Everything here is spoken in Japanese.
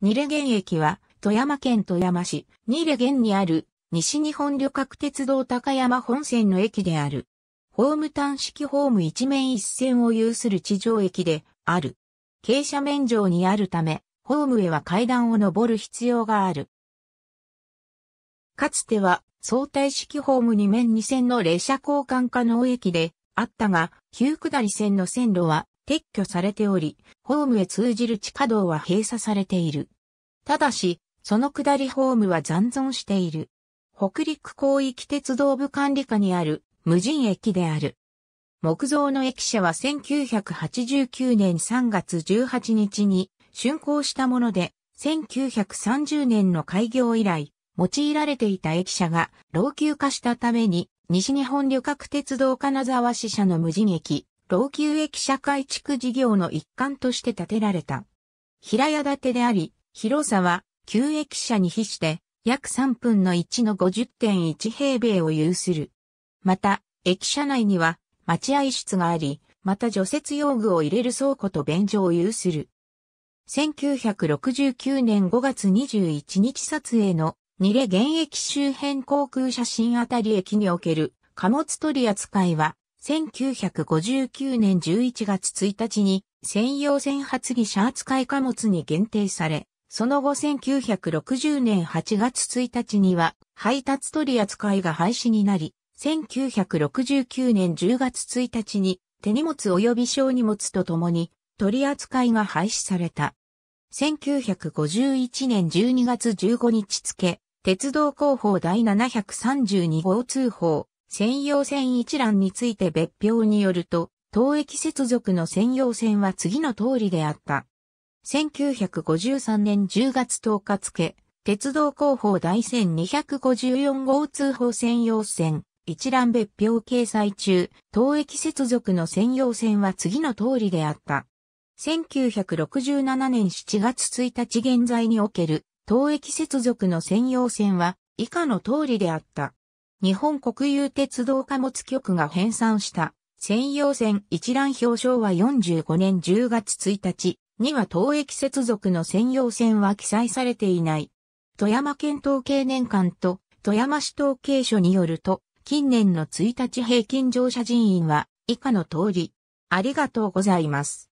ニレン駅は、富山県富山市、ニレンにある、西日本旅客鉄道高山本線の駅である。ホーム端式ホーム一面一線を有する地上駅である。傾斜面上にあるため、ホームへは階段を登る必要がある。かつては、相対式ホーム二面二線の列車交換可能駅であったが、旧下り線の線路は撤去されており、ホームへ通じる地下道は閉鎖されている。ただし、その下りホームは残存している。北陸広域鉄道部管理下にある無人駅である。木造の駅舎は1989年3月18日に竣工したもので、1930年の開業以来、用いられていた駅舎が老朽化したために、西日本旅客鉄道金沢支社の無人駅、老朽駅舎改築事業の一環として建てられた。平屋建てであり、広さは旧駅舎に比して約3分の1の50.1平米を有する。また、駅舎内には待合室があり、また除雪用具を入れる倉庫と便所を有する。1969年5月21日撮影のニレ現役周辺航空写真あたり駅における貨物取り扱いは1959年11月1日に専用船発議者扱い貨物に限定され、その後1960年8月1日には配達取扱いが廃止になり、1969年10月1日に手荷物及び小荷物とともに取扱いが廃止された。1951年12月15日付、鉄道広報第732号通報、専用線一覧について別表によると、東駅接続の専用線は次の通りであった。1953年10月10日付、鉄道広報第1254号通報専用線、一覧別表掲載中、東駅接続の専用線は次の通りであった。1967年7月1日現在における、東駅接続の専用線は以下の通りであった。日本国有鉄道貨物局が編纂した専用線一覧表彰は45年10月1日には当駅接続の専用線は記載されていない。富山県統計年間と富山市統計所によると、近年の1日平均乗車人員は以下の通り、ありがとうございます。